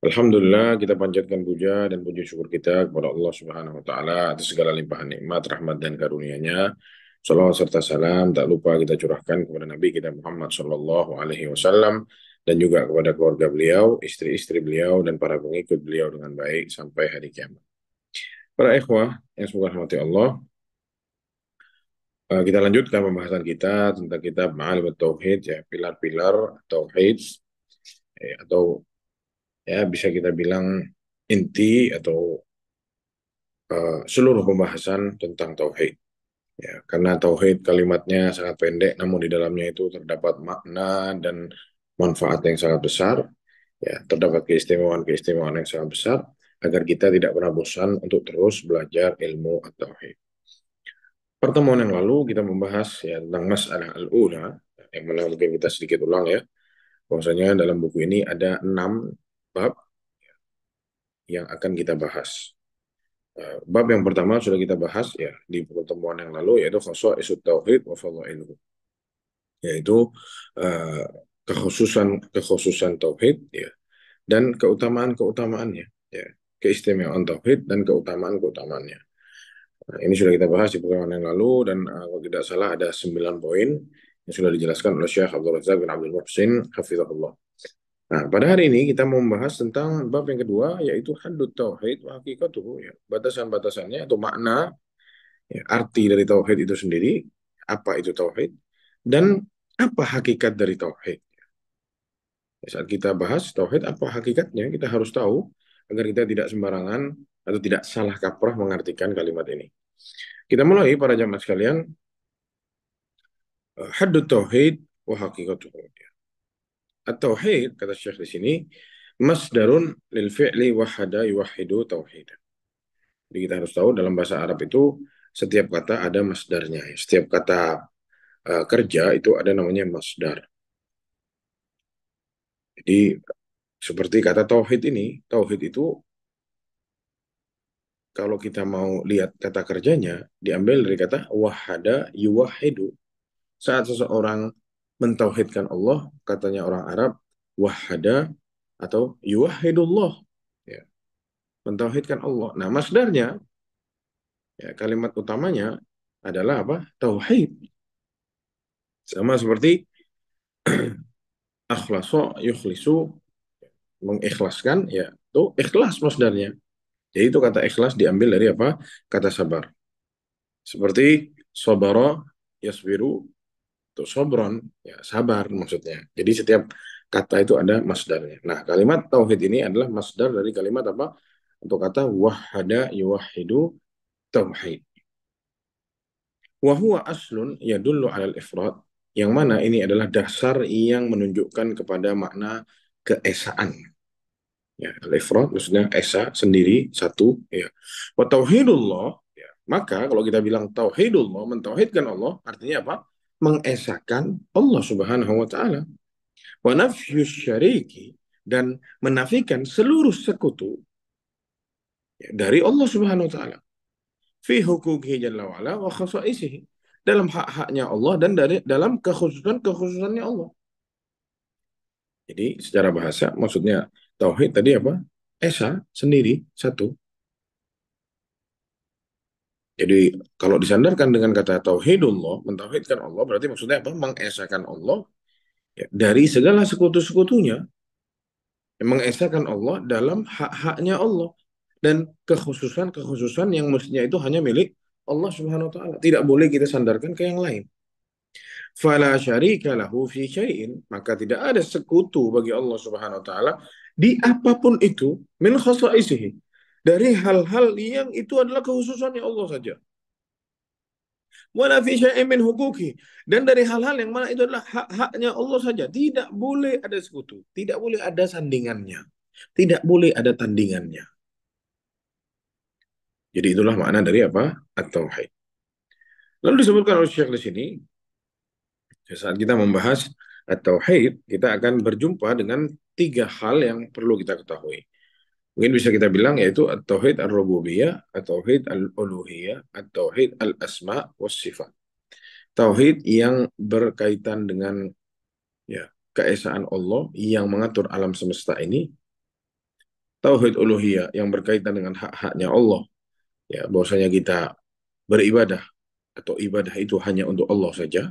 Alhamdulillah kita panjatkan puja dan puji syukur kita kepada Allah Subhanahu wa taala atas segala limpahan nikmat, rahmat dan karunia-Nya. Salawat serta salam tak lupa kita curahkan kepada Nabi kita Muhammad sallallahu alaihi wasallam dan juga kepada keluarga beliau, istri-istri beliau dan para pengikut beliau dengan baik sampai hari kiamat. Para ikhwah yang semoga rahmati Allah, eh, kita lanjutkan pembahasan kita tentang kitab Ma'alim Tauhid ya, pilar-pilar tauhid eh, atau ya bisa kita bilang inti atau uh, seluruh pembahasan tentang tauhid. Ya, karena tauhid kalimatnya sangat pendek, namun di dalamnya itu terdapat makna dan manfaat yang sangat besar. Ya, terdapat keistimewaan-keistimewaan yang sangat besar agar kita tidak pernah bosan untuk terus belajar ilmu tauhid. Pertemuan yang lalu kita membahas ya tentang masalah al-ula yang mana mungkin kita sedikit ulang ya. Bahwasanya dalam buku ini ada enam bab yang akan kita bahas. Eh, bab yang pertama sudah kita bahas ya di pertemuan yang lalu yaitu isu tauhid wa fadhailuhu. Yaitu eh, kekhususan kekhususan tauhid ya dan keutamaan-keutamaannya ya, keistimewaan tauhid dan keutamaan-keutamaannya. Nah, ini sudah kita bahas di pertemuan yang lalu dan eh, kalau tidak salah ada sembilan poin yang sudah dijelaskan oleh Syekh Abdul Razak bin Abdul Muhsin hafizahullah. Nah, pada hari ini kita mau membahas tentang bab yang kedua yaitu hadut tauhid wa hakikatuhu ya, batasan-batasannya atau makna ya, arti dari tauhid itu sendiri, apa itu tauhid dan apa hakikat dari tauhid. Ya, saat kita bahas tauhid apa hakikatnya, kita harus tahu agar kita tidak sembarangan atau tidak salah kaprah mengartikan kalimat ini. Kita mulai para jamaah sekalian eh, hadut tauhid wa hakikatuhu. Ya At-tauhid kata Syekh di sini masdarun lil fi'li wahada yuwahhidu tauhidan. Jadi kita harus tahu dalam bahasa Arab itu setiap kata ada masdarnya. Setiap kata uh, kerja itu ada namanya masdar. Jadi seperti kata tauhid ini, tauhid itu kalau kita mau lihat kata kerjanya diambil dari kata wahada yuwahhidu. Saat seseorang mentauhidkan Allah, katanya orang Arab, wahada atau yuwahidullah. Ya. Mentauhidkan Allah. Nah, masdarnya, ya, kalimat utamanya adalah apa? Tauhid. Sama seperti akhlaso yukhlisu, mengikhlaskan, ya itu ikhlas masdarnya. Jadi itu kata ikhlas diambil dari apa? Kata sabar. Seperti sabara yasbiru atau sobron ya sabar maksudnya jadi setiap kata itu ada masdarnya nah kalimat tauhid ini adalah masdar dari kalimat apa atau kata wahada yuwahidu tauhid wahwa aslun yadullu alal ifrat yang mana ini adalah dasar yang menunjukkan kepada makna keesaan ya al-ifrat maksudnya esa sendiri satu ya wa tauhidullah ya maka kalau kita bilang tauhidullah mentauhidkan Allah artinya apa mengesahkan Allah Subhanahu wa taala. Wa nafyus syariki dan menafikan seluruh sekutu dari Allah Subhanahu wa taala. Fi hukuki jalla wa ala wa khasaisihi dalam hak-haknya Allah dan dari dalam kekhususan-kekhususannya Allah. Jadi secara bahasa maksudnya tauhid tadi apa? Esa sendiri satu. Jadi kalau disandarkan dengan kata tauhidullah, mentauhidkan Allah berarti maksudnya apa? Mengesahkan Allah ya, dari segala sekutu-sekutunya. Ya, mengesahkan Allah dalam hak-haknya Allah dan kekhususan-kekhususan yang mestinya itu hanya milik Allah Subhanahu wa taala. Tidak boleh kita sandarkan ke yang lain. Fala syarika lahu fi syai'in, maka tidak ada sekutu bagi Allah Subhanahu wa taala di apapun itu min khasaisihi dari hal-hal yang itu adalah kehususannya Allah saja. Dan dari hal-hal yang mana itu adalah hak-haknya Allah saja. Tidak boleh ada sekutu. Tidak boleh ada sandingannya. Tidak boleh ada tandingannya. Jadi itulah makna dari apa? at tawheed Lalu disebutkan oleh Syekh di sini, saat kita membahas at tawheed kita akan berjumpa dengan tiga hal yang perlu kita ketahui. Mungkin bisa kita bilang yaitu tauhid al rububiyah tauhid al-uluhiyah, at-tauhid al-asma was sifat. Tauhid yang berkaitan dengan ya keesaan Allah yang mengatur alam semesta ini. Tauhid uluhiyah yang berkaitan dengan hak-haknya Allah. Ya, bahwasanya kita beribadah atau ibadah itu hanya untuk Allah saja.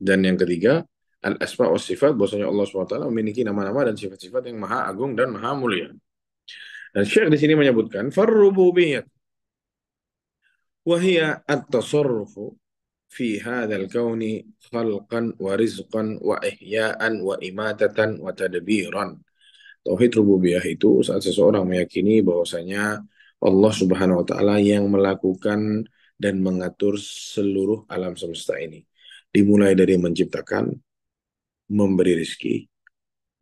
Dan yang ketiga, al-asma was sifat bahwasanya Allah SWT memiliki nama-nama dan sifat-sifat yang maha agung dan maha mulia. Dan Syekh di sini menyebutkan farrububiyah wahia at-tasarrufu fi hadzal kauni khalqan wa rizqan wa ihya'an wa imatatan wa tadbiran. Tauhid rububiyah itu saat seseorang meyakini bahwasanya Allah Subhanahu wa taala yang melakukan dan mengatur seluruh alam semesta ini. Dimulai dari menciptakan, memberi rizki,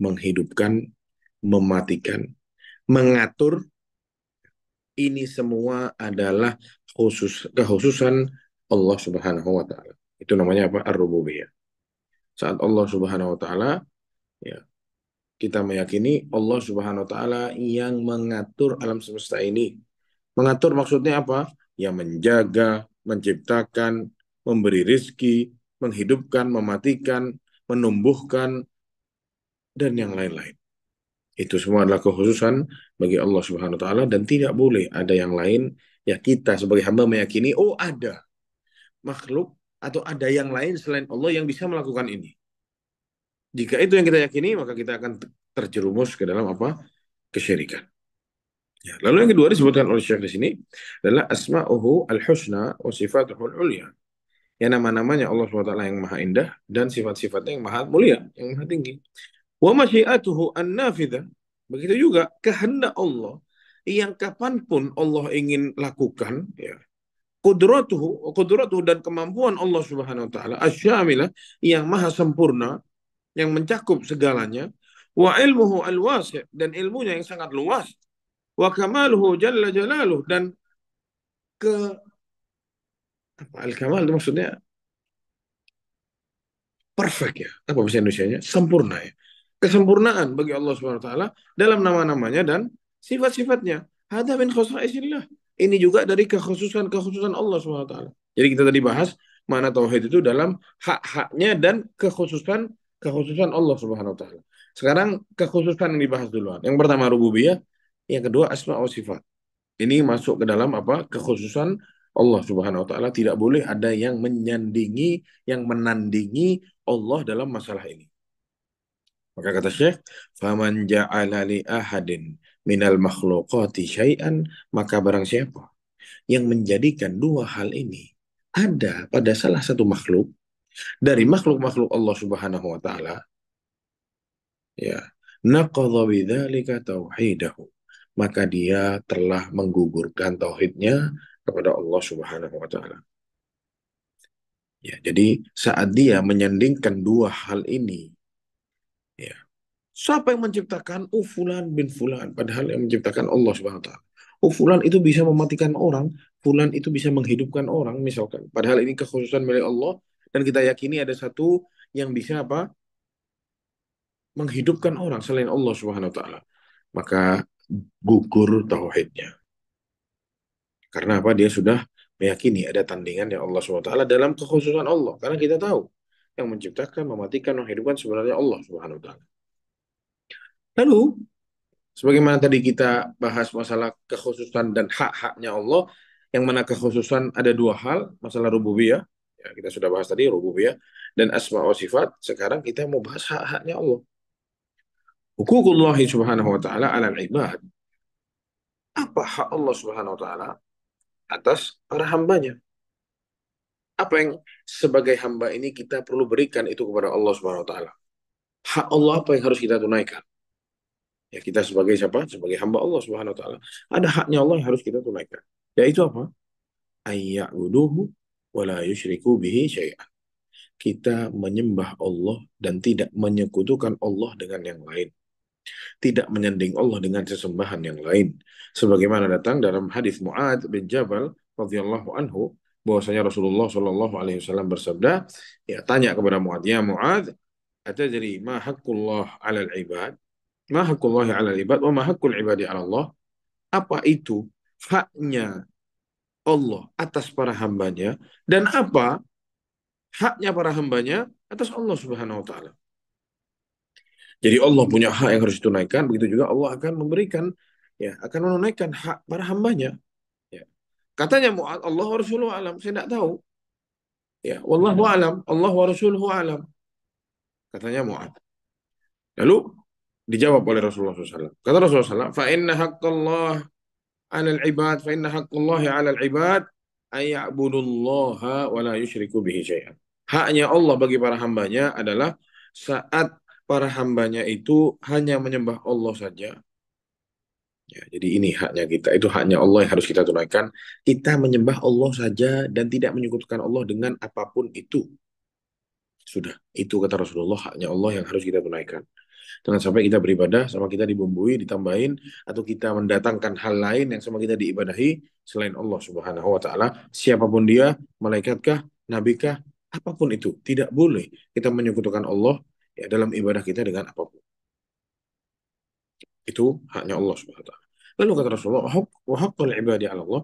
menghidupkan, mematikan, mengatur ini semua adalah khusus kekhususan Allah Subhanahu wa taala. Itu namanya apa? Ar-rububiyah. Saat Allah Subhanahu wa taala ya kita meyakini Allah Subhanahu wa taala yang mengatur alam semesta ini. Mengatur maksudnya apa? Yang menjaga, menciptakan, memberi rizki, menghidupkan, mematikan, menumbuhkan, dan yang lain-lain. Itu semua adalah kekhususan bagi Allah Subhanahu wa taala dan tidak boleh ada yang lain ya kita sebagai hamba meyakini oh ada makhluk atau ada yang lain selain Allah yang bisa melakukan ini. Jika itu yang kita yakini, maka kita akan terjerumus ke dalam apa? kesyirikan. Ya, lalu yang kedua disebutkan oleh Syekh di sini adalah asma'uhu al-husna wa sifatuhu al-ulya. Ya nama-namanya Allah SWT yang maha indah dan sifat-sifatnya yang maha mulia, yang maha tinggi. Wa masyiatuhu an Begitu juga kehendak Allah yang kapanpun Allah ingin lakukan, ya, kudratuhu, kudratuhu dan kemampuan Allah Subhanahu wa taala asyamilah yang maha sempurna yang mencakup segalanya wa ilmuhu alwasi' dan ilmunya yang sangat luas wa kamaluhu jalla jalaluh dan ke apa al kamal itu maksudnya perfect ya apa bahasa Indonesia nya sempurna ya kesempurnaan bagi Allah Subhanahu wa taala dalam nama-namanya dan sifat-sifatnya. Hadza min khusaisillah. Ini juga dari kekhususan-kekhususan Allah Subhanahu wa taala. Jadi kita tadi bahas mana tauhid itu dalam hak-haknya dan kekhususan kekhususan Allah Subhanahu wa taala. Sekarang kekhususan yang dibahas duluan. Yang pertama rububiyah, yang kedua asma wa sifat. Ini masuk ke dalam apa? kekhususan Allah Subhanahu wa taala tidak boleh ada yang menyandingi, yang menandingi Allah dalam masalah ini. Maka kata Syekh, "Faman ja'ala li ahadin minal makhluqati syai'an", maka barang siapa yang menjadikan dua hal ini ada pada salah satu makhluk dari makhluk-makhluk Allah Subhanahu wa taala, ya, naqadha bidzalika tauhidahu. Maka dia telah menggugurkan tauhidnya kepada Allah Subhanahu wa taala. Ya, jadi saat dia menyandingkan dua hal ini Siapa yang menciptakan ufulan oh, bin fulan? Padahal yang menciptakan Allah Subhanahu wa taala. Ufulan oh, itu bisa mematikan orang, fulan itu bisa menghidupkan orang misalkan. Padahal ini kekhususan milik Allah dan kita yakini ada satu yang bisa apa? menghidupkan orang selain Allah Subhanahu wa taala. Maka gugur tauhidnya. Karena apa? Dia sudah meyakini ada tandingan yang Allah Subhanahu SWT dalam kekhususan Allah. Karena kita tahu yang menciptakan, mematikan, menghidupkan sebenarnya Allah Subhanahu wa taala. Lalu, sebagaimana tadi kita bahas masalah kekhususan dan hak-haknya Allah, yang mana kekhususan ada dua hal, masalah rububiyah, ya, kita sudah bahas tadi rububiyah, dan asma wa sifat, sekarang kita mau bahas hak-haknya Allah. Hukukullah subhanahu wa ta'ala ala ibad. Apa hak Allah subhanahu wa ta'ala atas para hambanya? Apa yang sebagai hamba ini kita perlu berikan itu kepada Allah subhanahu wa ta'ala? Hak Allah apa yang harus kita tunaikan? Ya kita sebagai siapa? Sebagai hamba Allah Subhanahu wa taala. Ada haknya Allah yang harus kita tunaikan. Yaitu apa? Ayya'buduhu wa la yusyriku bihi syai'an. Kita menyembah Allah dan tidak menyekutukan Allah dengan yang lain. Tidak menyanding Allah dengan sesembahan yang lain. Sebagaimana datang dalam hadis Mu'ad bin Jabal radhiyallahu anhu bahwasanya Rasulullah Shallallahu alaihi wasallam bersabda, ya tanya kepada Mu'ad, "Ya Mu'ad, atajri ma haqqullah 'alal ibad?" Mahakullahi ala ibad wa mahakul hakul ibadi ala Allah. Apa itu haknya Allah atas para hambanya dan apa haknya para hambanya atas Allah Subhanahu wa taala. Jadi Allah punya hak yang harus ditunaikan, begitu juga Allah akan memberikan ya akan menunaikan hak para hambanya. Ya. Katanya Mu'ad Allah wa Rasuluhu alam, saya tidak tahu. Ya, wallahu alam, Allah wa Rasuluhu alam. Katanya Mu'ad. Lalu Dijawab oleh Rasulullah SAW. Kata Rasulullah SAW, فَإِنَّ حَقَّ اللَّهِ عَلَى الْعِبَادِ فَإِنَّ حَقَّ اللَّهِ عَلَى الْعِبَادِ أَيَعْبُدُ اللَّهَ وَلَا يُشْرِكُ بِهِ شَيْئًا Haknya Allah bagi para hambanya adalah saat para hambanya itu hanya menyembah Allah saja. Ya, jadi ini haknya kita, itu haknya Allah yang harus kita tunaikan. Kita menyembah Allah saja dan tidak menyekutukan Allah dengan apapun itu. Sudah, itu kata Rasulullah haknya Allah yang harus kita tunaikan. Jangan sampai kita beribadah sama kita dibumbui, ditambahin atau kita mendatangkan hal lain yang sama kita diibadahi selain Allah Subhanahu wa taala, siapapun dia, malaikatkah, nabikah, apapun itu, tidak boleh kita menyekutukan Allah ya, dalam ibadah kita dengan apapun. Itu haknya Allah Subhanahu wa taala. Lalu kata Rasulullah, wa haqqul ibadi 'ala Allah,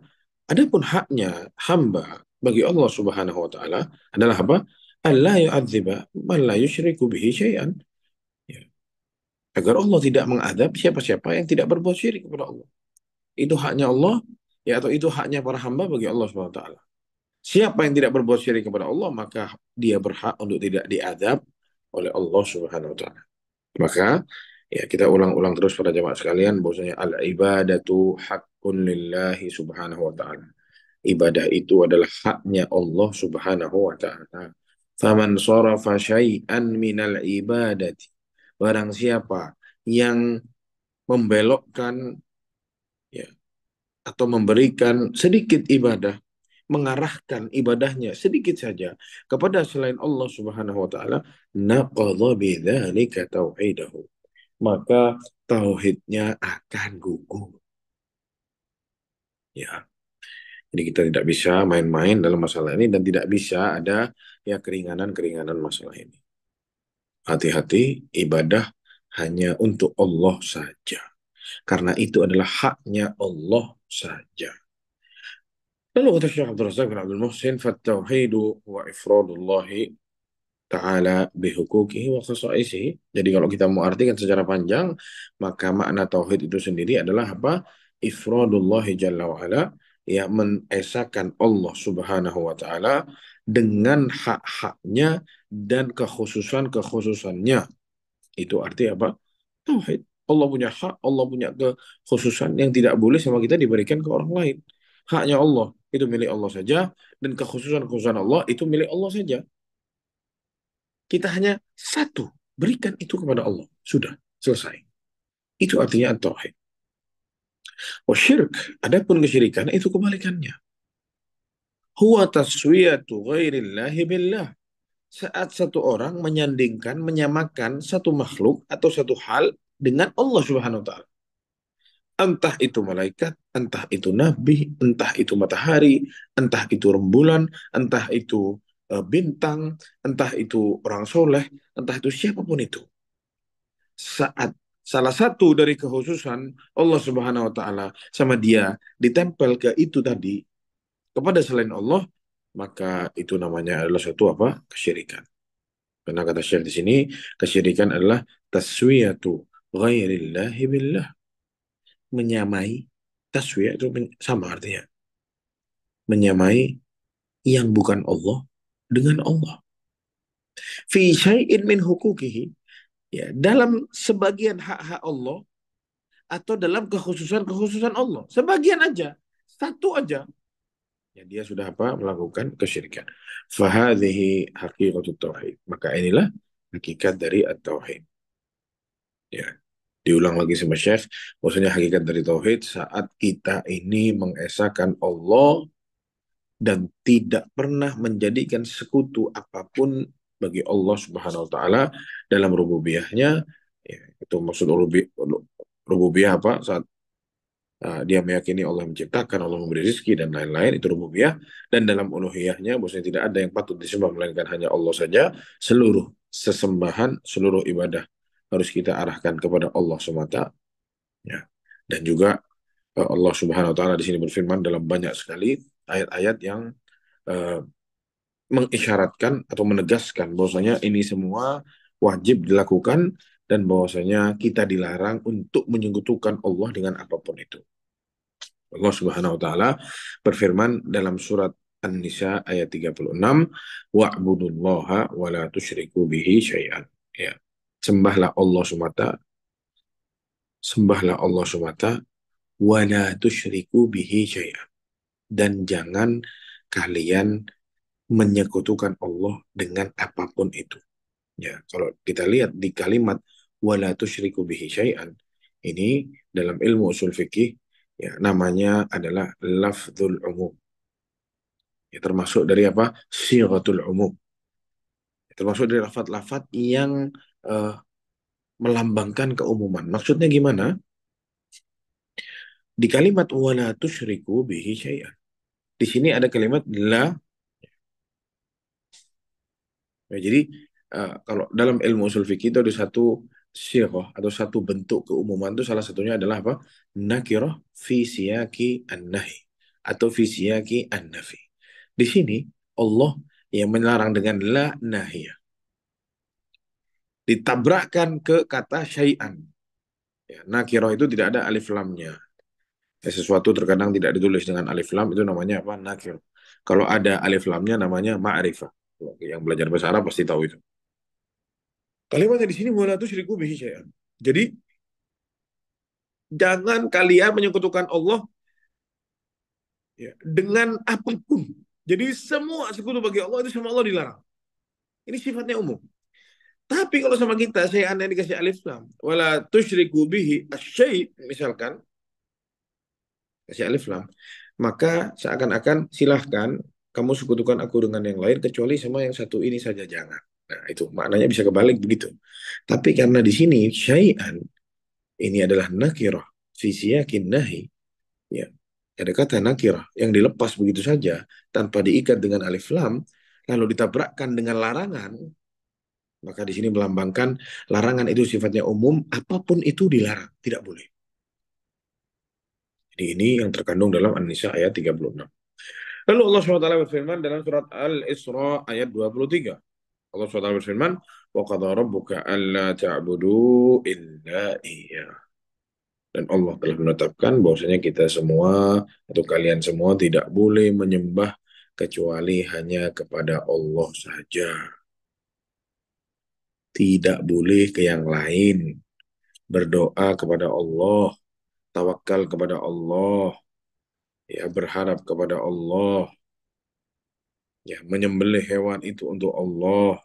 adapun haknya hamba bagi Allah Subhanahu wa taala adalah apa? Allah yu'adziba man la yusyriku bihi syai'an Agar Allah tidak mengadab siapa-siapa yang tidak berbuat syirik kepada Allah. Itu haknya Allah, ya atau itu haknya para hamba bagi Allah SWT. Siapa yang tidak berbuat syirik kepada Allah, maka dia berhak untuk tidak diadab oleh Allah Subhanahu wa taala. Maka ya kita ulang-ulang terus pada jemaah sekalian bahwasanya al ibadatu haqqun lillahi subhanahu wa taala. Ibadah itu adalah haknya Allah Subhanahu wa taala. Faman sarafa syai'an minal ibadati barang siapa yang membelokkan ya, atau memberikan sedikit ibadah mengarahkan ibadahnya sedikit saja kepada selain Allah Subhanahu wa taala naqadha bidzalika tauhidahu maka tauhidnya akan gugur ya jadi kita tidak bisa main-main dalam masalah ini dan tidak bisa ada ya keringanan-keringanan masalah ini Hati-hati, ibadah hanya untuk Allah saja. Karena itu adalah haknya Allah saja. Lalu kata Syekh Abdul Razak bin Abdul Muhsin, "Fattauhidu wa ifradullahi ta'ala bihukukihi wa khasaisihi." Jadi kalau kita mau artikan secara panjang, maka makna tauhid itu sendiri adalah apa? Ifradullahi jalla wa ala ya mengesahkan Allah Subhanahu wa taala dengan hak-haknya dan kekhususan-kekhususannya. Itu arti apa? Tauhid. Allah punya hak, Allah punya kekhususan yang tidak boleh sama kita diberikan ke orang lain. Haknya Allah itu milik Allah saja dan kekhususan-kekhususan Allah itu milik Allah saja. Kita hanya satu, berikan itu kepada Allah. Sudah, selesai. Itu artinya tauhid. Oh ada adapun kesyirikan itu kebalikannya. Huwa taswiyatu ghairillahi billah. Saat satu orang menyandingkan, menyamakan satu makhluk atau satu hal dengan Allah Subhanahu wa taala. Entah itu malaikat, entah itu nabi, entah itu matahari, entah itu rembulan, entah itu eh, bintang, entah itu orang soleh, entah itu siapapun itu. Saat salah satu dari kekhususan Allah Subhanahu wa taala sama dia ditempel ke itu tadi kepada selain Allah maka itu namanya adalah suatu apa? kesyirikan. Karena kata Syekh di sini kesyirikan adalah taswiyatu ghairillahi billah. Menyamai taswiyah itu sama artinya. Menyamai yang bukan Allah dengan Allah. Fi syai'in min hukukihi ya dalam sebagian hak-hak Allah atau dalam kekhususan-kekhususan Allah. Sebagian aja, satu aja. Ya, dia sudah apa melakukan kesyirikan. Fahadhihi haqiqatut tauhid. Maka inilah hakikat dari tauhid Ya. Diulang lagi sama Syekh, maksudnya hakikat dari tauhid saat kita ini mengesahkan Allah dan tidak pernah menjadikan sekutu apapun bagi Allah Subhanahu wa taala dalam rububiahnya ya, itu maksud rububiah apa saat uh, dia meyakini Allah menciptakan Allah memberi rezeki dan lain-lain itu rububiah dan dalam uluhiyahnya maksudnya tidak ada yang patut disembah melainkan hanya Allah saja seluruh sesembahan seluruh ibadah harus kita arahkan kepada Allah semata ya dan juga uh, Allah Subhanahu wa taala di sini berfirman dalam banyak sekali ayat-ayat yang uh, mengisyaratkan atau menegaskan bahwasanya ini semua wajib dilakukan dan bahwasanya kita dilarang untuk menyekutukan Allah dengan apapun itu. Allah Subhanahu wa taala berfirman dalam surat An-Nisa ayat 36, wa'budullaha wa la tusyriku bihi syai'an. Ya. Sembahlah Allah semata. Sembahlah Allah semata wa la tusyriku bihi syai'an. Dan jangan kalian menyekutukan Allah dengan apapun itu. Ya, kalau kita lihat di kalimat wala tusyriku bihi syai'an ini dalam ilmu usul fikih ya namanya adalah lafzul umum. Ya, termasuk dari apa? sighatul umum. Ya, termasuk dari lafaz-lafaz yang uh, melambangkan keumuman. Maksudnya gimana? Di kalimat wala tusyriku bihi syai'an. Di sini ada kalimat la Ya, jadi uh, kalau dalam ilmu usul fikih itu ada satu syirah atau satu bentuk keumuman itu salah satunya adalah apa? Nakiroh fi siyaki an-nahi atau fi siyaki an-nafi. Di sini Allah yang melarang dengan la nahiyah. Ditabrakkan ke kata syai'an. Ya, nakiroh itu tidak ada alif lamnya. Ya, sesuatu terkadang tidak ditulis dengan alif lam itu namanya apa? Nakir. Kalau ada alif lamnya namanya ma'rifah yang belajar bahasa Arab pasti tahu itu. Kalimatnya di sini wala tusyriku bihi syai'an. Jadi jangan kalian menyekutukan Allah ya, dengan apapun. Jadi semua sekutu bagi Allah itu sama Allah dilarang. Ini sifatnya umum. Tapi kalau sama kita, saya yang dikasih alif lam. Wala tusyriku bihi asyai, misalkan. Kasih alif lam. Maka seakan-akan silahkan kamu sekutukan aku dengan yang lain kecuali sama yang satu ini saja jangan. Nah, itu maknanya bisa kebalik begitu. Tapi karena di sini syai'an ini adalah nakirah sisi yakin nahi. Ya. Ada kata nakirah yang dilepas begitu saja tanpa diikat dengan alif lam lalu ditabrakkan dengan larangan maka di sini melambangkan larangan itu sifatnya umum apapun itu dilarang tidak boleh. Jadi ini yang terkandung dalam An-Nisa ayat 36. Lalu Allah SWT berfirman dalam surat Al-Isra ayat 23. Allah SWT berfirman, وَقَضَى رَبُّكَ أَلَّا تَعْبُدُوا إِلَّا إِيَا Dan Allah telah menetapkan bahwasanya kita semua atau kalian semua tidak boleh menyembah kecuali hanya kepada Allah saja. Tidak boleh ke yang lain. Berdoa kepada Allah, tawakal kepada Allah, ya berharap kepada Allah ya menyembelih hewan itu untuk Allah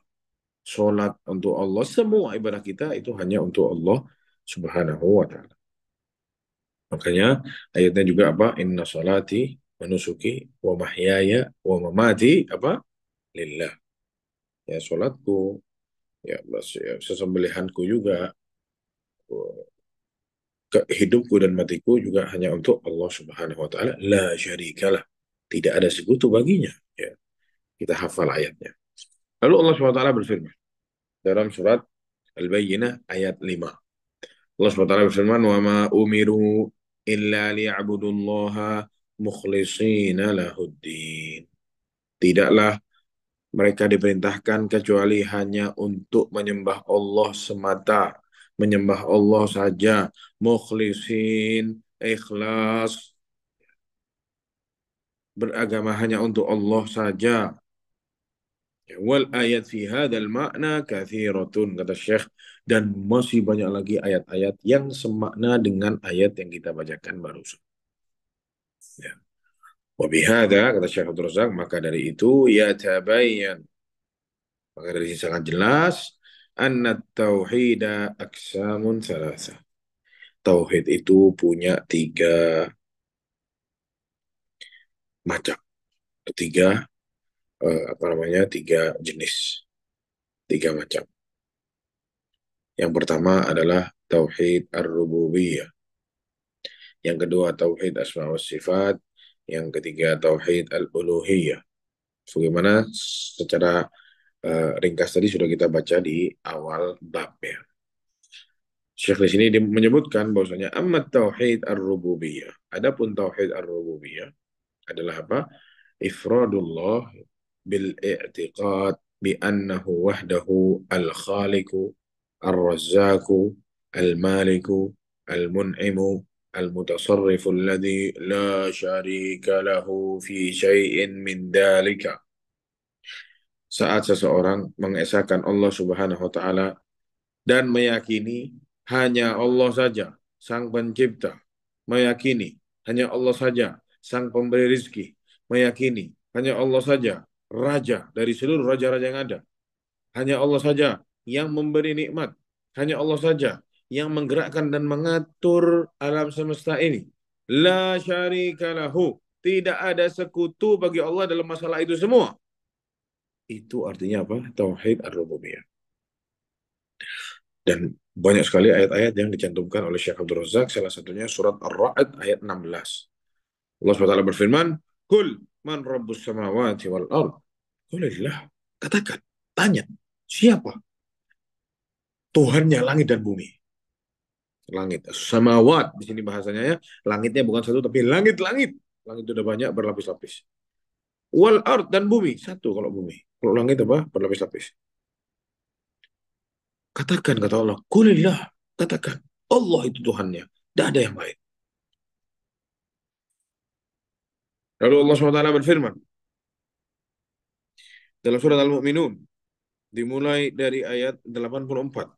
sholat untuk Allah semua ibadah kita itu hanya untuk Allah subhanahu wa ta'ala makanya ayatnya juga apa inna sholati manusuki wa mahyaya wa mamati apa lillah ya sholatku ya ya sesembelihanku juga hidupku dan matiku juga hanya untuk Allah Subhanahu wa taala la syarikalah tidak ada sekutu baginya ya kita hafal ayatnya lalu Allah Subhanahu wa taala berfirman dalam surat Al-Bayyinah ayat 5 Allah Subhanahu wa taala berfirman wa ma umiru illa liya'budullaha mukhlishina lahuddin tidaklah mereka diperintahkan kecuali hanya untuk menyembah Allah semata menyembah Allah saja, mukhlisin, ikhlas, beragama hanya untuk Allah saja. Wal ayat fi hadal makna kathiratun, kata Syekh. Dan masih banyak lagi ayat-ayat yang semakna dengan ayat yang kita bacakan barusan. Ya. Wabihada, kata Syekh Abdul Razak, maka dari itu, ya tabayyan. Maka dari sini sangat jelas, anna tauhida aksamun salasa. Tauhid itu punya tiga macam, tiga eh, apa namanya, tiga jenis, tiga macam. Yang pertama adalah tauhid ar-rububiyah. Yang kedua tauhid asma wa sifat, yang ketiga tauhid al-uluhiyah. Bagaimana secara Eh, ringkas tadi sudah kita baca di awal bab ya. Syekh di sini menyebutkan bahwasanya amat tauhid ar-rububiyah. Adapun tauhid ar-rububiyah adalah apa? Ifradullah bil i'tiqad bi annahu wahdahu al-khaliqu ar-razzaqu al-maliku al-mun'imu المتصرف alladhi la syarika lahu fi syai'in min dalika saat seseorang mengesahkan Allah Subhanahu wa taala dan meyakini hanya Allah saja sang pencipta, meyakini hanya Allah saja sang pemberi rizki, meyakini hanya Allah saja raja dari seluruh raja-raja yang ada. Hanya Allah saja yang memberi nikmat, hanya Allah saja yang menggerakkan dan mengatur alam semesta ini. La syarika Tidak ada sekutu bagi Allah dalam masalah itu semua. Itu artinya apa? Tauhid ar-rububiyah. Dan banyak sekali ayat-ayat yang dicantumkan oleh Syekh Abdul Razak, salah satunya surat Ar-Ra'd ayat 16. Allah SWT berfirman, Kul man rabbus samawati wal ard. Kulillah. Katakan, tanya, siapa? Tuhannya langit dan bumi. Langit. Samawat, di sini bahasanya ya. Langitnya bukan satu, tapi langit-langit. Langit itu udah banyak berlapis-lapis. Wal ard dan bumi. Satu kalau bumi. Ulang itu apa? Berlapis-lapis. Katakan kata Allah, kulillah. Katakan, Allah itu Tuhannya. Tidak ada yang lain. Lalu Allah SWT berfirman, dalam surat Al-Mu'minun, dimulai dari ayat 84.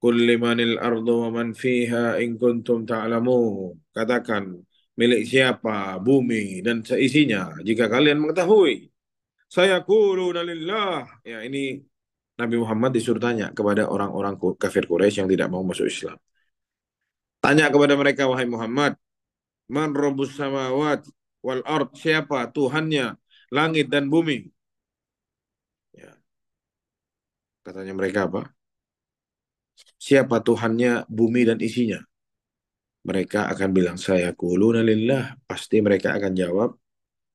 Kul limanil ardu wa man fiha in kuntum ta'lamu. Katakan, milik siapa bumi dan seisinya jika kalian mengetahui saya kuluna lillah. Ya ini Nabi Muhammad disuruh tanya kepada orang-orang kafir Quraisy yang tidak mau masuk Islam. Tanya kepada mereka, wahai Muhammad, man robus samawat wal ard, siapa Tuhannya langit dan bumi? Ya. Katanya mereka apa? Siapa Tuhannya bumi dan isinya? Mereka akan bilang, saya kulu lillah. Pasti mereka akan jawab,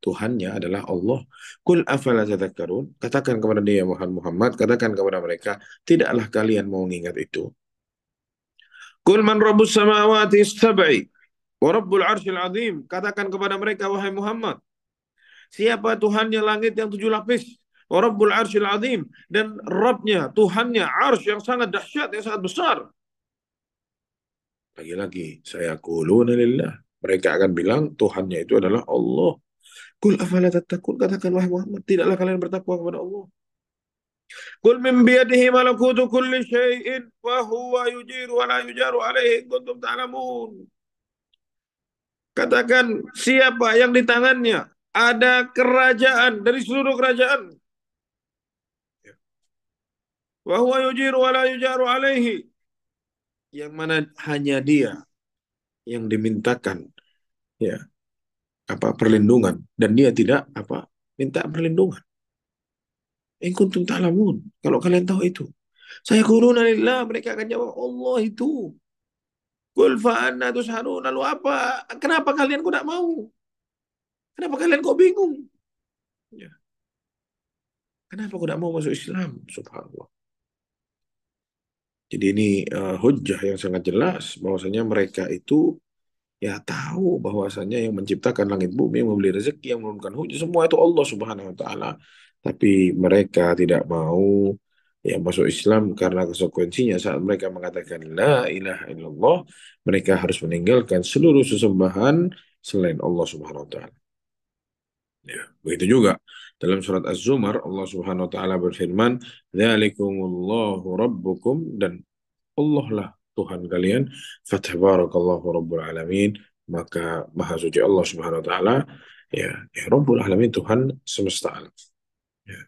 Tuhannya adalah Allah. Kul afala katakan kepada dia Muhammad, Muhammad, katakan kepada mereka, tidaklah kalian mau mengingat itu. Kul man rabbus samawati sab'i wa rabbul arsyil azim, katakan kepada mereka wahai Muhammad, siapa Tuhannya langit yang tujuh lapis? Wa rabbul arsyil azim dan Rabbnya, Tuhannya arsy yang sangat dahsyat, yang sangat besar. Lagi-lagi, saya kuluna lillah. Mereka akan bilang Tuhannya itu adalah Allah. Kul afala tattaqun katakan wahai Muhammad tidaklah kalian bertakwa kepada Allah. Kul min biyadihi malakutu kulli syai'in wa huwa yujiru wa la yujaru alaihi kuntum ta'lamun. Katakan siapa yang di tangannya ada kerajaan dari seluruh kerajaan. Ya. Wa huwa yujiru wa la yujaru alaihi. Yang mana hanya dia yang dimintakan ya apa perlindungan dan dia tidak apa minta perlindungan. In kuntum ta'lamun. Kalau kalian tahu itu. Saya kuruna lillah. Mereka akan jawab Allah itu. Kul fa'anna tusharun. Lalu apa? Kenapa kalian kok tidak mau? Kenapa kalian kok bingung? Ya. Kenapa kok tidak mau masuk Islam? Subhanallah. Jadi ini uh, eh, hujah yang sangat jelas bahwasanya mereka itu ya tahu bahwasanya yang menciptakan langit bumi, yang membeli rezeki, yang menurunkan hujan, semua itu Allah Subhanahu wa taala. Tapi mereka tidak mau yang masuk Islam karena konsekuensinya saat mereka mengatakan la ilaha illallah, mereka harus meninggalkan seluruh sesembahan selain Allah Subhanahu wa taala. Ya, begitu juga dalam surat Az-Zumar Allah Subhanahu wa taala berfirman, "Dzalikumullahu rabbukum" dan Allah lah Tuhan kalian fatabarakallahu rabbul alamin maka maha suci Allah subhanahu wa taala ya ya rabbul alamin Tuhan semesta alam ya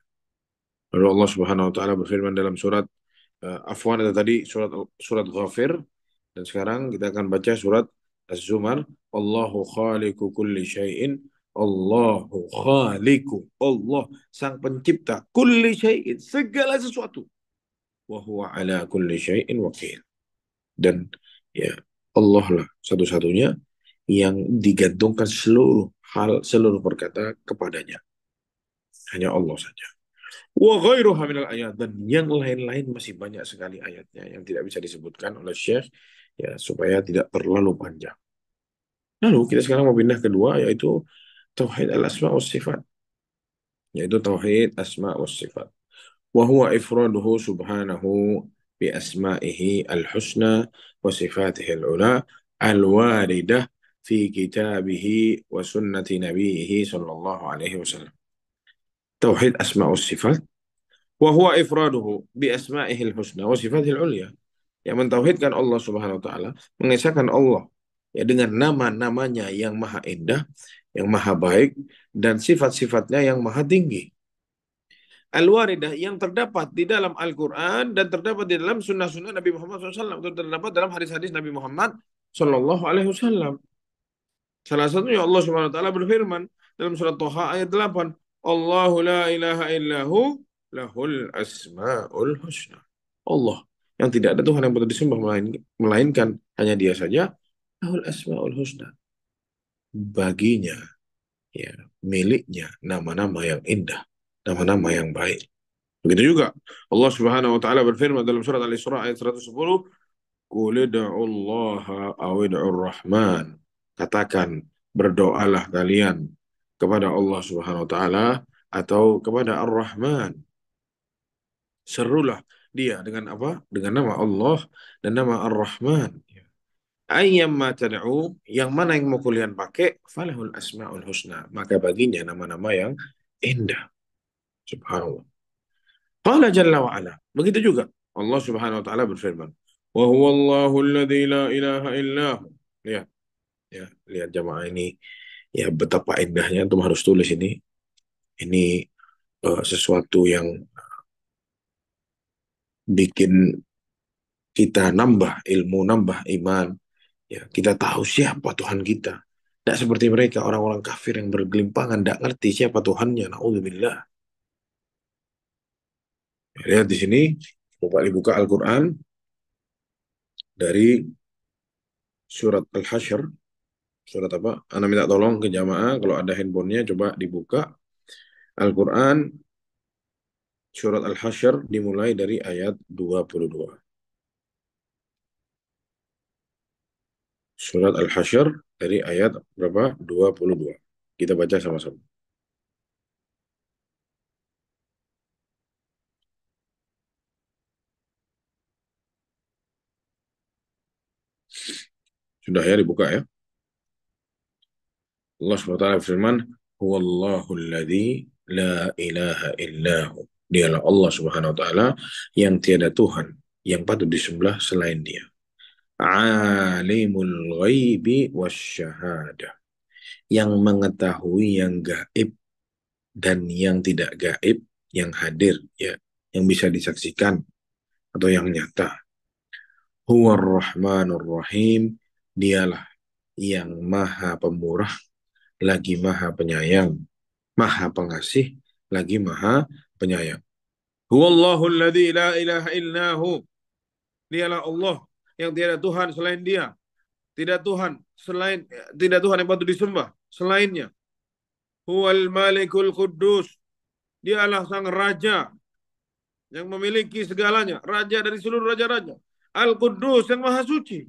lalu Allah subhanahu wa taala berfirman dalam surat uh, afwan tadi surat surat ghafir dan sekarang kita akan baca surat az-zumar Allahu khaliqu kulli Shayin Allahu khaliqu Allah sang pencipta kulli Shayin segala sesuatu wa huwa ala kulli syai'in wakil dan ya Allah lah satu-satunya yang digantungkan seluruh hal seluruh perkata kepadanya hanya Allah saja wa ghairuha minal ayat dan yang lain-lain masih banyak sekali ayatnya yang tidak bisa disebutkan oleh Syekh ya supaya tidak terlalu panjang lalu kita sekarang mau pindah kedua yaitu tauhid al asma wa sifat yaitu tauhid asma wa sifat wa huwa ifraduhu subhanahu بأسمائه الحسنى وصفاته العلى الواردة في كتابه وسنة نبيه صلى الله عليه وسلم توحيد أسماء الصفات وهو إفراده بأسمائه الحسنى وصفاته العليا yang mentauhidkan Allah Subhanahu wa taala, mengesahkan Allah ya dengan nama-namanya yang maha indah, yang maha baik dan sifat-sifatnya yang maha tinggi al-waridah yang terdapat di dalam Al-Quran dan terdapat di dalam sunnah-sunnah Nabi Muhammad SAW atau terdapat dalam hadis-hadis Nabi Muhammad Sallallahu Alaihi Wasallam. Salah satunya Allah Subhanahu Wa Taala berfirman dalam surat Toha ayat 8, Allahu la ilaha illahu lahul asmaul husna. Allah yang tidak ada Tuhan yang patut disembah melainkan hanya Dia saja lahul asmaul husna. Baginya ya miliknya nama-nama yang indah nama-nama yang baik. Begitu juga Allah Subhanahu wa taala berfirman dalam surat Al-Isra ayat 110, "Qul Allah aw rahman." Katakan, berdoalah kalian kepada Allah Subhanahu wa taala atau kepada Ar-Rahman. Serulah dia dengan apa? Dengan nama Allah dan nama Ar-Rahman. Ya. Ayyamma tad'u, yang mana yang mau kalian pakai, falahul asmaul husna. Maka baginya nama-nama yang indah. Subhanallah. Qala jalla wa ala. Begitu juga Allah Subhanahu wa taala berfirman, "Wa Allahu alladzi la ilaha illahu." Lihat. Ya, lihat jamaah ini ya betapa indahnya antum harus tulis ini. Ini uh, sesuatu yang eh, bikin kita nambah ilmu, nambah iman. Ya, kita tahu siapa Tuhan kita. Tidak seperti mereka orang-orang kafir yang bergelimpangan, tidak ngerti siapa Tuhannya. Nauzubillah. Ya, lihat di sini, coba dibuka Al-Quran dari surat Al-Hashr. Surat apa? Anda minta tolong ke jamaah, kalau ada handphonenya coba dibuka. Al-Quran surat Al-Hashr dimulai dari ayat 22. Surat Al-Hashr dari ayat berapa? 22. Kita baca sama-sama. Sudah ya dibuka ya. Allah SWT firman, Huwallahu alladhi la ilaha illahu. Dialah Allah Subhanahu wa taala yang tiada Tuhan yang patut disembah selain Dia. Alimul ghaibi wasyahadah. Yang mengetahui yang gaib dan yang tidak gaib, yang hadir ya, yang bisa disaksikan atau yang nyata. Huwar Rahmanur Rahim, dialah yang maha pemurah, lagi maha penyayang, maha pengasih, lagi maha penyayang. Huwallahu alladhi la ilaha illahu. Dialah Allah yang tiada Tuhan selain dia. Tidak Tuhan selain tidak Tuhan yang patut disembah selainnya. Huwal Malikul Dia Dialah sang raja yang memiliki segalanya, raja dari seluruh raja-raja. Al-Quddus yang maha suci.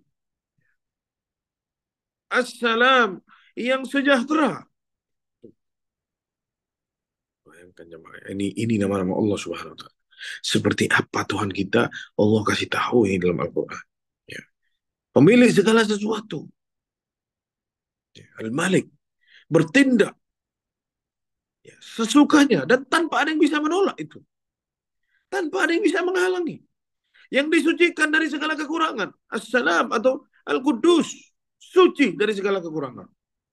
Assalam yang sejahtera. Bayangkan jemaah, ini ini nama-nama Allah Subhanahu wa taala. Seperti apa Tuhan kita, Allah kasih tahu ini dalam Al-Qur'an. Ya. Pemilik segala sesuatu. Ya. Al-Malik bertindak ya, sesukanya dan tanpa ada yang bisa menolak itu. Tanpa ada yang bisa menghalangi. Yang disucikan dari segala kekurangan. Assalam atau al qudus suci dari segala kekurangan.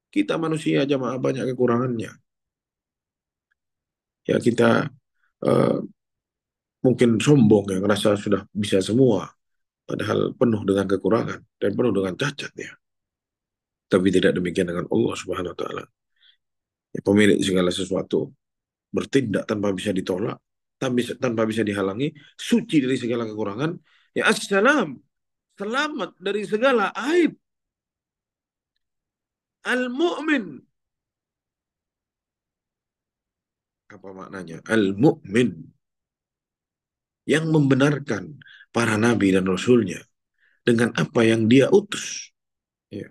Kita manusia jamaah banyak kekurangannya. Ya kita uh, mungkin sombong ya, rasa sudah bisa semua. Padahal penuh dengan kekurangan dan penuh dengan cacatnya. Tapi tidak demikian dengan Allah subhanahu wa ta'ala. Ya, pemilik segala sesuatu bertindak tanpa bisa ditolak, tanpa bisa, tanpa bisa dihalangi, suci dari segala kekurangan. Ya assalam, selamat dari segala aib Al-mu'min. Apa maknanya? Al-mu'min. Yang membenarkan para nabi dan rasulnya dengan apa yang dia utus. Ya.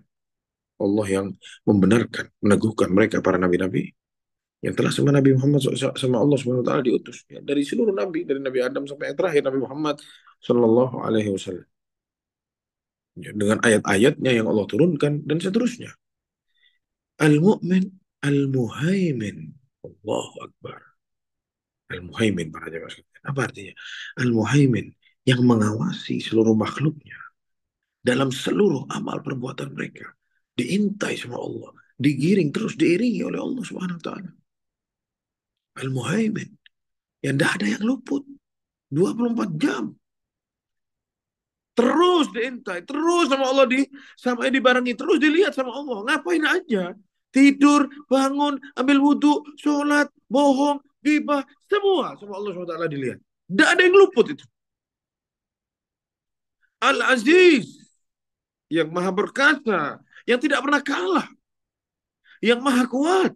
Allah yang membenarkan, meneguhkan mereka para nabi-nabi yang telah sama Nabi Muhammad sama Allah Subhanahu diutus ya, dari seluruh nabi dari Nabi Adam sampai yang terakhir Nabi Muhammad sallallahu alaihi wasallam. Ya, dengan ayat-ayatnya yang Allah turunkan dan seterusnya. Al-Mu'min, al muhaymin Allahu Akbar. al muhaymin Apa artinya? al muhaymin yang mengawasi seluruh makhluknya dalam seluruh amal perbuatan mereka. Diintai sama Allah. Digiring terus, diiringi oleh Allah swt. Wa Al-Muhaimin. Yang tidak ada yang luput. 24 jam Terus diintai, terus sama Allah di sampai dibarengi, terus dilihat sama Allah. Ngapain aja? Tidur, bangun, ambil wudhu, sholat, bohong, gibah, semua sama Allah SWT dilihat. Tidak ada yang luput itu. Al-Aziz yang maha berkata, yang tidak pernah kalah, yang maha kuat,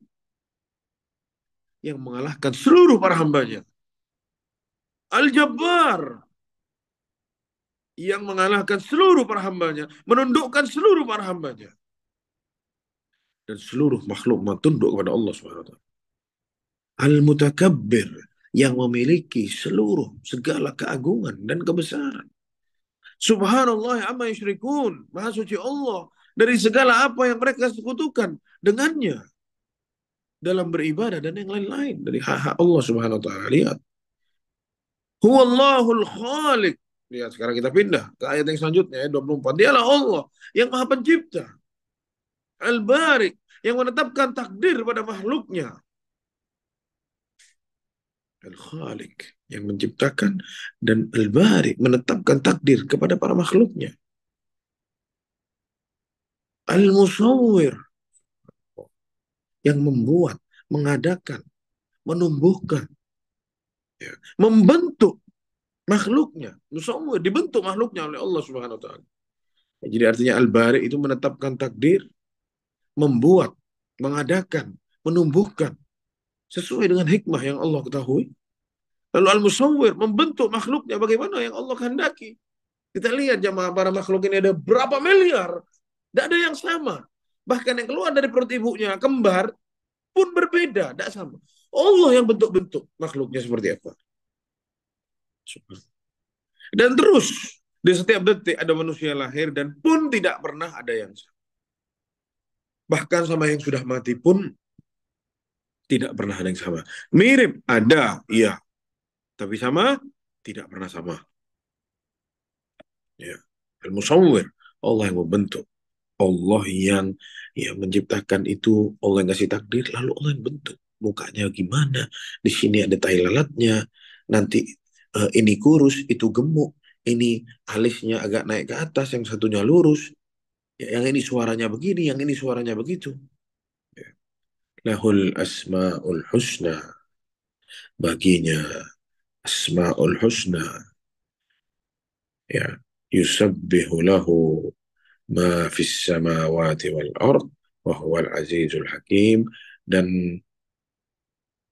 yang mengalahkan seluruh para hambanya. Al-Jabbar yang mengalahkan seluruh para hambanya, menundukkan seluruh para hambanya. Dan seluruh makhluk tunduk kepada Allah SWT. Al-Mutakabbir yang memiliki seluruh segala keagungan dan kebesaran. Subhanallah amma yusyrikun. Maha suci Allah dari segala apa yang mereka sekutukan dengannya dalam beribadah dan yang lain-lain dari hak Allah Subhanahu wa taala. Huwallahul khaliq Lihat sekarang kita pindah ke ayat yang selanjutnya ayat 24. Dialah Allah yang Maha Pencipta. Al-Barik yang menetapkan takdir pada makhluknya. Al-Khalik yang menciptakan dan Al-Barik menetapkan takdir kepada para makhluknya. Al-Musawwir yang membuat, mengadakan, menumbuhkan, ya, membentuk makhluknya musawwir dibentuk makhluknya oleh Allah Subhanahu wa taala jadi artinya al-bari itu menetapkan takdir membuat mengadakan menumbuhkan sesuai dengan hikmah yang Allah ketahui lalu al-musawwir membentuk makhluknya bagaimana yang Allah kehendaki kita lihat jamaah para makhluk ini ada berapa miliar tidak ada yang sama bahkan yang keluar dari perut ibunya kembar pun berbeda tidak sama Allah yang bentuk-bentuk makhluknya seperti apa dan terus di setiap detik ada manusia lahir dan pun tidak pernah ada yang sama. Bahkan sama yang sudah mati pun tidak pernah ada yang sama. Mirip ada, iya. Tapi sama tidak pernah sama. Ya. Ilmu sawir, Allah yang membentuk. Allah yang ya menciptakan itu, Allah yang kasih takdir, lalu Allah yang bentuk. Mukanya gimana? Di sini ada tahi lalatnya. Nanti Eh, ini kurus itu gemuk ini alisnya agak naik ke atas yang satunya lurus ya, yang ini suaranya begini yang ini suaranya begitu ya. lahul asmaul husna baginya asmaul husna ya yusabbihu lahu ma fis samawati wal ard wa huwal azizul hakim dan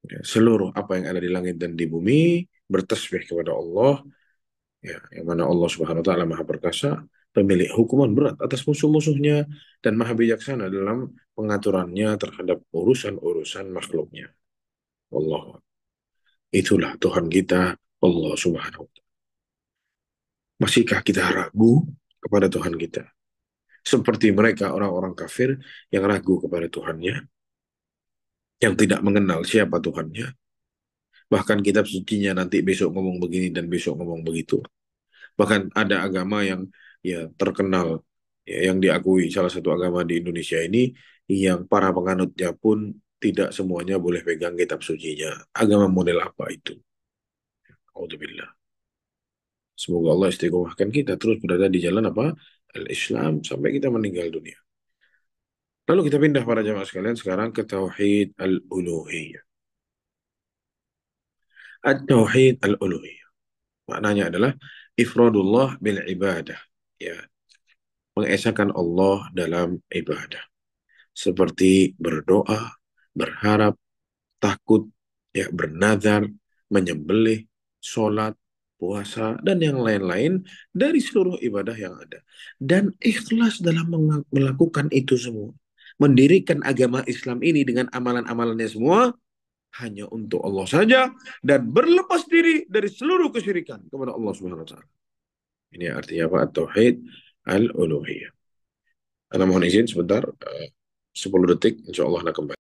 ya, seluruh apa yang ada di langit dan di bumi bertasbih kepada Allah ya yang mana Allah Subhanahu wa taala Maha perkasa pemilik hukuman berat atas musuh-musuhnya dan maha bijaksana dalam pengaturannya terhadap urusan-urusan makhluknya. Allah. Itulah Tuhan kita, Allah Subhanahu wa taala. Masihkah kita ragu kepada Tuhan kita? Seperti mereka orang-orang kafir yang ragu kepada Tuhannya, yang tidak mengenal siapa Tuhannya, Bahkan kitab sucinya nanti besok ngomong begini dan besok ngomong begitu. Bahkan ada agama yang ya terkenal ya, yang diakui salah satu agama di Indonesia ini yang para penganutnya pun tidak semuanya boleh pegang kitab sucinya. Agama model apa itu? Alhamdulillah. Semoga Allah istiqomahkan kita terus berada di jalan apa? Al-Islam sampai kita meninggal dunia. Lalu kita pindah para jamaah sekalian sekarang ke Tauhid Al-Uluhiyah. At-tauhid al-uluhiyah. Maknanya adalah ifradullah bil ibadah, ya. Mengesakan Allah dalam ibadah. Seperti berdoa, berharap, takut, ya bernazar, menyembelih, sholat, puasa, dan yang lain-lain dari seluruh ibadah yang ada. Dan ikhlas dalam melakukan itu semua. Mendirikan agama Islam ini dengan amalan-amalannya semua hanya untuk Allah saja dan berlepas diri dari seluruh kesyirikan kepada Allah Subhanahu wa taala. Ini artinya apa? Tauhid al-uluhiyah. Ana mohon izin sebentar 10 eh, detik insyaallah akan kembali.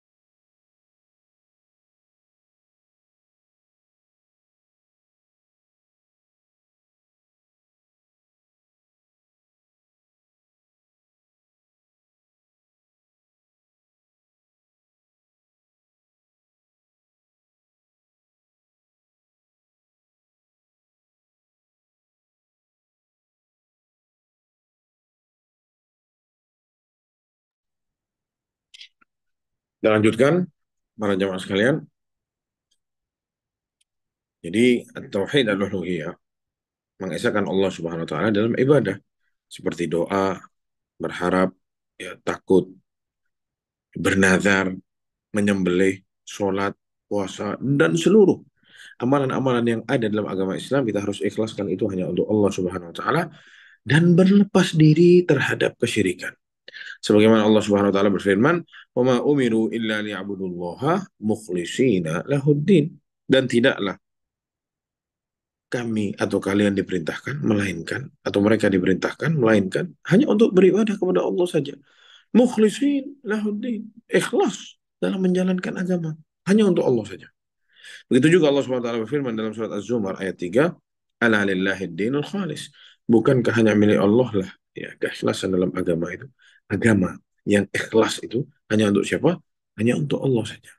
Kita lanjutkan para jamaah sekalian. Jadi tauhid al-uluhiyah mengesahkan Allah Subhanahu wa taala dalam ibadah seperti doa, berharap, ya, takut, bernazar, menyembelih, sholat, puasa, dan seluruh amalan-amalan yang ada dalam agama Islam kita harus ikhlaskan itu hanya untuk Allah Subhanahu wa taala dan berlepas diri terhadap kesyirikan sebagaimana Allah Subhanahu wa taala berfirman wa ma umiru illa liya'budullaha mukhlishina lahuddin dan tidaklah kami atau kalian diperintahkan melainkan atau mereka diperintahkan melainkan hanya untuk beribadah kepada Allah saja mukhlisin lahuddin ikhlas dalam menjalankan agama hanya untuk Allah saja begitu juga Allah Subhanahu Wa Taala berfirman dalam surat Az-Zumar ayat 3 ala lillahi dinul khalis bukankah hanya milik Allah lah ya keikhlasan dalam agama itu agama yang ikhlas itu hanya untuk siapa? Hanya untuk Allah saja.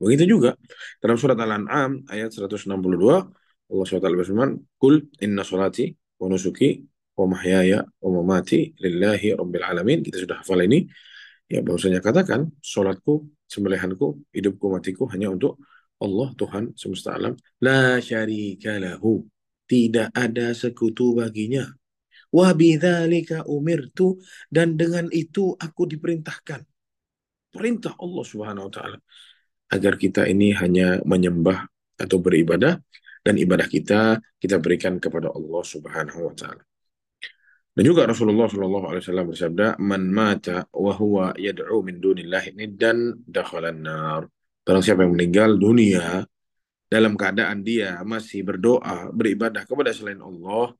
Begitu juga dalam surat Al-An'am ayat 162 Allah SWT berfirman, "Kul inna salati wa nusuki wa mahyaya wa mamati lillahi rabbil alamin." Kita sudah hafal ini. Ya bahwasanya katakan, salatku, sembelihanku, hidupku, matiku hanya untuk Allah Tuhan semesta alam. La syarika lahu. Tidak ada sekutu baginya. Wa umirtu dan dengan itu aku diperintahkan. Perintah Allah Subhanahu wa taala agar kita ini hanya menyembah atau beribadah dan ibadah kita kita berikan kepada Allah Subhanahu wa taala. Dan juga Rasulullah Shallallahu Alaihi Wasallam bersabda, "Man mata wa huwa yad'u min dunillahi niddan dakhalan nar." Barang siapa yang meninggal dunia dalam keadaan dia masih berdoa, beribadah kepada selain Allah,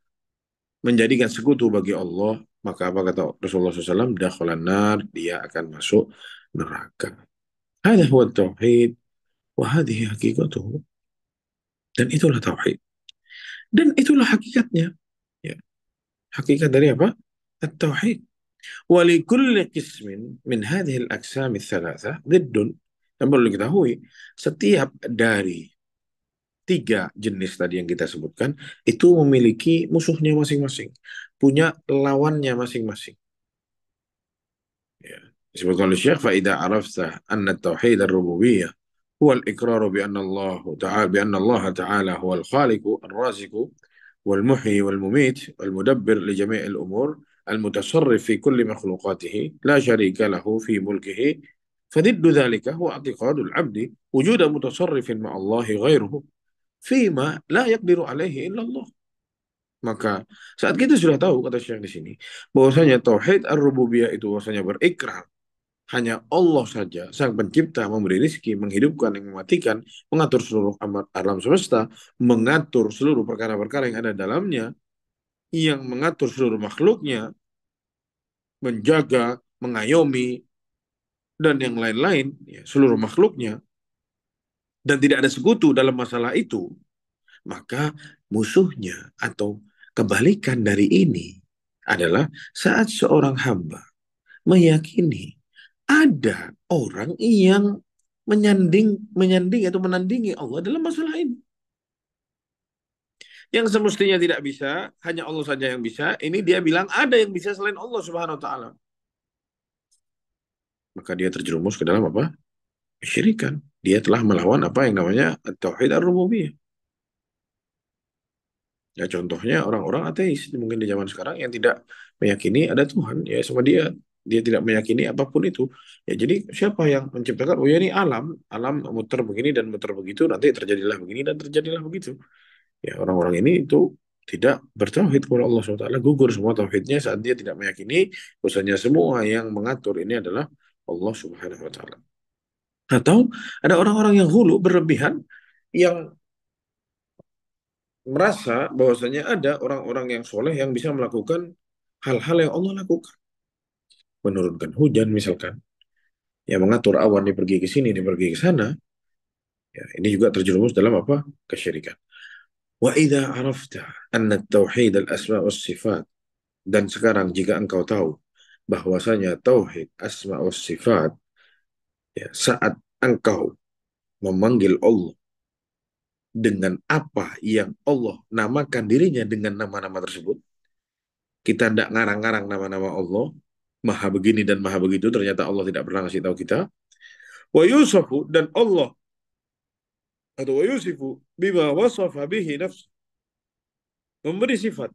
menjadikan sekutu bagi Allah, maka apa kata Rasulullah SAW? Dakhulan nar, dia akan masuk neraka. Hada huwa tauhid wa hadhihi Dan itulah tauhid. Dan itulah hakikatnya. Ya. Hakikat dari apa? At-tauhid. Walikulli qismin min hadhihi al-aqsam ats-tsalatsa diddun. Dan perlu diketahui, setiap dari tiga jenis tadi yang kita sebutkan itu memiliki musuhnya masing-masing, punya lawannya masing-masing. Ya. Seperti oleh Syekh, فَإِذَا عَرَفْتَ أَنَّ التَّوْحِيدَ الرُّبُوبِيَّةِ هو الإقرار بأن الله تعالى بأن الله تعالى هو الخالق الرازق والمحيي والمميت المدبر لجميع الأمور المتصرف في كل مخلوقاته لا شريك له في ملكه فضد ذلك هو اعتقاد العبد وجود متصرف مع الله غيره fima la yakdiru alaihi illallah. Maka saat kita sudah tahu kata Syekh di sini bahwasanya tauhid ar-rububiyah itu bahwasanya berikrar hanya Allah saja sang pencipta memberi rezeki menghidupkan dan mematikan, mengatur seluruh alam semesta, mengatur seluruh perkara-perkara yang ada dalamnya, yang mengatur seluruh makhluknya, menjaga, mengayomi, dan yang lain-lain, ya, seluruh makhluknya, dan tidak ada sekutu dalam masalah itu, maka musuhnya atau kebalikan dari ini adalah saat seorang hamba meyakini ada orang yang menyanding menyanding atau menandingi Allah dalam masalah ini. Yang semestinya tidak bisa, hanya Allah saja yang bisa. Ini dia bilang ada yang bisa selain Allah Subhanahu wa taala. Maka dia terjerumus ke dalam apa? Syirikan dia telah melawan apa yang namanya tauhid ar-rububiyah. Ya contohnya orang-orang ateis mungkin di zaman sekarang yang tidak meyakini ada Tuhan ya sama dia dia tidak meyakini apapun itu ya jadi siapa yang menciptakan oh ya ini alam alam muter begini dan muter begitu nanti terjadilah begini dan terjadilah begitu ya orang-orang ini itu tidak bertauhid kepada Allah SWT gugur semua tauhidnya saat dia tidak meyakini usahanya semua yang mengatur ini adalah Allah Subhanahu wa taala. Atau ada orang-orang yang hulu berlebihan yang merasa bahwasanya ada orang-orang yang soleh yang bisa melakukan hal-hal yang Allah lakukan. Menurunkan hujan misalkan, yang mengatur awan dia pergi ke sini, dia pergi ke sana. Ya, ini juga terjerumus dalam apa? Kesyirikan. Wa arafta anna tauhid al dan sekarang jika engkau tahu bahwasanya tauhid asma was sifat ya, saat engkau memanggil Allah dengan apa yang Allah namakan dirinya dengan nama-nama tersebut. Kita tidak ngarang-ngarang nama-nama Allah, maha begini dan maha begitu, ternyata Allah tidak pernah ngasih tahu kita. Wa Yusufu dan Allah atau wa Yusufu bima wasafa bihi nafsu memberi sifat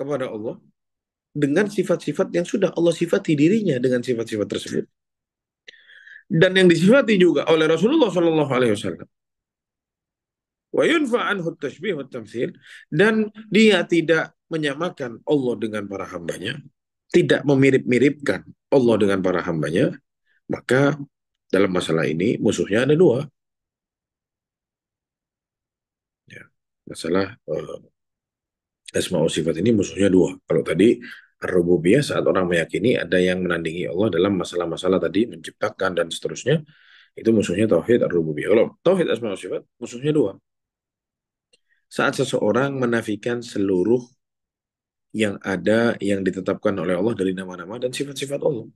kepada Allah dengan sifat-sifat yang sudah Allah sifati dirinya dengan sifat-sifat tersebut dan yang disifati juga oleh Rasulullah Shallallahu Alaihi Wasallam. dan dia tidak menyamakan Allah dengan para hambanya, tidak memirip-miripkan Allah dengan para hambanya, maka dalam masalah ini musuhnya ada dua. Ya, masalah uh, eh, asma sifat ini musuhnya dua. Kalau tadi rububiyah saat orang meyakini ada yang menandingi Allah dalam masalah-masalah tadi menciptakan dan seterusnya itu musuhnya tauhid ar-rububiyah. Kalau tauhid asma sifat musuhnya dua. Saat seseorang menafikan seluruh yang ada yang ditetapkan oleh Allah dari nama-nama dan sifat-sifat Allah.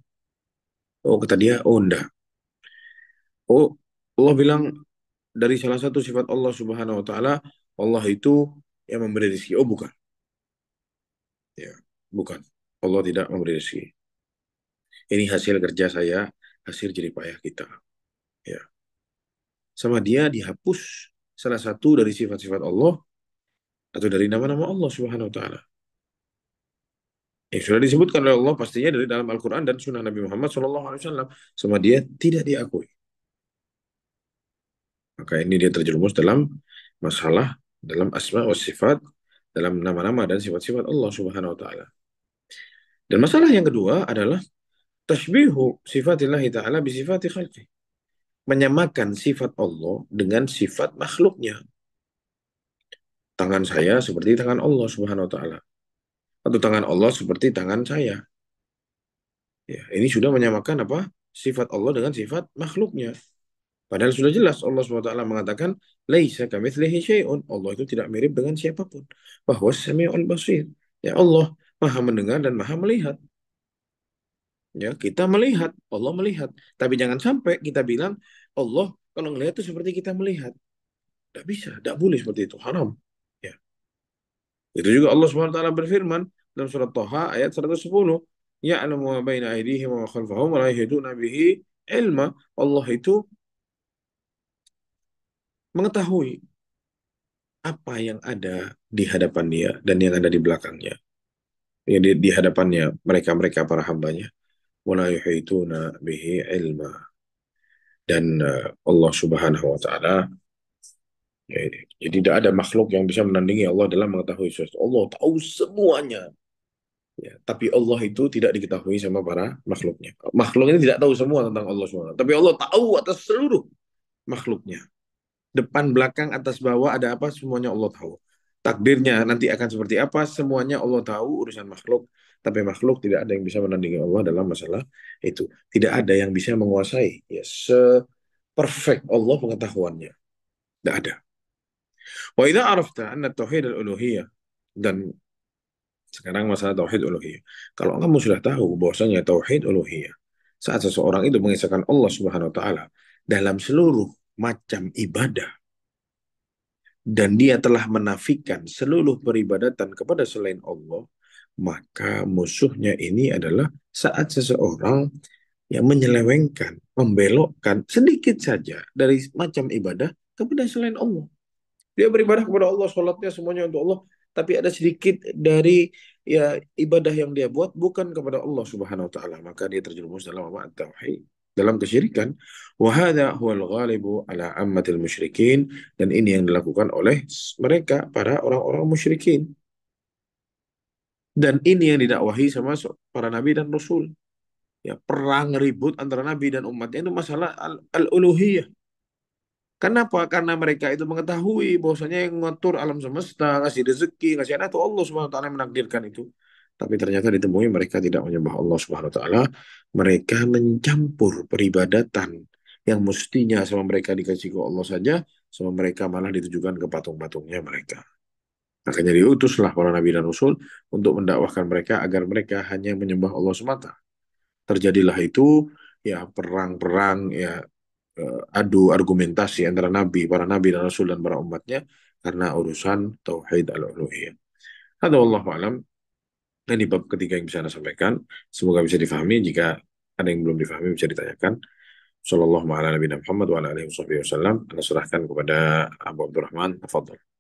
Oh kata dia, oh enggak. Oh Allah bilang dari salah satu sifat Allah Subhanahu wa taala, Allah itu yang memberi rezeki. Oh bukan. Bukan. Allah tidak memberi rezeki. Ini hasil kerja saya, hasil jerih payah kita. Ya. Sama dia dihapus salah satu dari sifat-sifat Allah atau dari nama-nama Allah Subhanahu wa taala. Yang sudah disebutkan oleh Allah pastinya dari dalam Al-Qur'an dan sunnah Nabi Muhammad sallallahu alaihi wasallam sama dia tidak diakui. Maka ini dia terjerumus dalam masalah dalam asma wa sifat dalam nama-nama dan sifat-sifat Allah Subhanahu wa taala. Dan masalah yang kedua adalah tasbihu sifatillahi ta'ala bisifati khalqi. Menyamakan sifat Allah dengan sifat makhluknya. Tangan saya seperti tangan Allah subhanahu wa ta'ala. Atau tangan Allah seperti tangan saya. Ya, ini sudah menyamakan apa? Sifat Allah dengan sifat makhluknya. Padahal sudah jelas Allah SWT mengatakan laisa kamitslihi syai'un. Allah itu tidak mirip dengan siapapun. Bahwa samiul basir. Ya Allah maha mendengar dan maha melihat. Ya, kita melihat, Allah melihat. Tapi jangan sampai kita bilang Allah kalau melihat itu seperti kita melihat. Tidak bisa, tidak boleh seperti itu, haram. Ya. Itu juga Allah SWT berfirman dalam surat Thaha ayat 110, "Ya'lamu ma baina aydihim wa khalfahum wa la bihi ilma." Allah itu mengetahui apa yang ada di hadapan dia dan yang ada di belakangnya ya, di, di hadapannya mereka-mereka para hambanya wala yuhituna bihi ilma dan uh, Allah Subhanahu wa taala ya, jadi tidak ada makhluk yang bisa menandingi Allah dalam mengetahui sesuatu. Allah tahu semuanya. Ya, tapi Allah itu tidak diketahui sama para makhluknya. Makhluk ini tidak tahu semua tentang Allah SWT. Tapi Allah tahu atas seluruh makhluknya. Depan, belakang, atas, bawah, ada apa, semuanya Allah tahu takdirnya nanti akan seperti apa semuanya Allah tahu urusan makhluk tapi makhluk tidak ada yang bisa menandingi Allah dalam masalah itu tidak ada yang bisa menguasai ya se perfect Allah pengetahuannya tidak ada wa idza arafta anna tauhid al-uluhiyah dan sekarang masalah tauhid uluhiyah kalau kamu sudah tahu bahwasanya tauhid uluhiyah saat seseorang itu mengisahkan Allah Subhanahu wa taala dalam seluruh macam ibadah dan dia telah menafikan seluruh peribadatan kepada selain Allah, maka musuhnya ini adalah saat seseorang yang menyelewengkan, membelokkan sedikit saja dari macam ibadah kepada selain Allah. Dia beribadah kepada Allah, sholatnya semuanya untuk Allah, tapi ada sedikit dari ya ibadah yang dia buat bukan kepada Allah Subhanahu wa taala, maka dia terjerumus dalam apa? tauhid dalam kesyirikan wahada huwal ghalibu ala ammatil musyrikin dan ini yang dilakukan oleh mereka para orang-orang musyrikin dan ini yang didakwahi sama para nabi dan rasul ya perang ribut antara nabi dan umatnya itu masalah al-uluhiyah Kenapa? Karena mereka itu mengetahui bahwasanya yang mengatur alam semesta, ngasih rezeki, ngasih anak itu Allah Subhanahu wa menakdirkan itu tapi ternyata ditemui mereka tidak menyembah Allah Subhanahu wa taala, mereka mencampur peribadatan yang mestinya sama mereka dikasih ke Allah saja, sama mereka malah ditujukan ke patung-patungnya mereka. Makanya diutuslah para nabi dan rasul untuk mendakwahkan mereka agar mereka hanya menyembah Allah semata. Terjadilah itu ya perang-perang ya eh, adu argumentasi antara nabi, para nabi dan rasul dan para umatnya karena urusan tauhid al-uluhiyah. hadza wallahu alam Nah, di bab ketiga yang bisa Anda sampaikan, semoga bisa difahami. Jika ada yang belum difahami, bisa ditanyakan. Sallallahu ala Muhammad wa ala alihi wasallam. Anda serahkan kepada Abu Abdurrahman. Tafadhol.